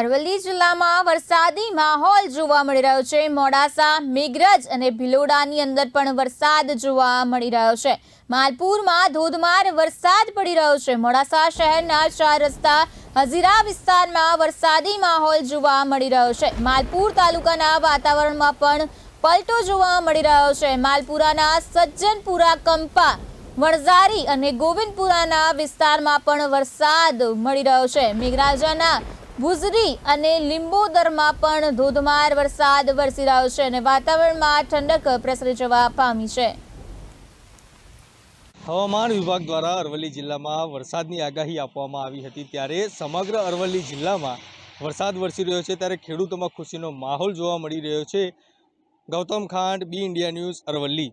અરવલ્લી જિલ્લામાં વરસાદી માહોલ જોવા મળી રહ્યો છે મોડાસા મેઘરજ અને ભિલોડાની અંદર પણ વરસાદ જોવા મળી રહ્યો છે માલપુરમાં ધોધમાર વરસાદ પડી રહ્યો છે મોડાસા શહેરના ચાર રસ્તા હજીરા વિસ્તારમાં વરસાદી માહોલ જોવા મળી રહ્યો છે માલપુર તાલુકાના વાતાવરણમાં પણ પલટો જોવા મળી રહ્યો છે માલપુરાના સજ્જનપુરા કંપા વણઝારી અને ગોવિંદપુરાના વિસ્તારમાં પણ વરસાદ મળી રહ્યો છે મેઘરાજાના ભુજરી અને લીંબોદરમાં પણ ધોધમાર વરસાદ વરસી રહ્યો છે અને વાતાવરણમાં ઠંડક પ્રસરી જવા પામી છે હવામાન વિભાગ દ્વારા અરવલ્લી જિલ્લામાં વરસાદની આગાહી આપવામાં આવી હતી ત્યારે સમગ્ર અરવલ્લી જિલ્લામાં વરસાદ વરસી રહ્યો છે ત્યારે ખેડૂતોમાં ખુશીનો માહોલ જોવા મળી રહ્યો છે ગૌતમ ખાંડ બી ઇન્ડિયા ન્યૂઝ અરવલ્લી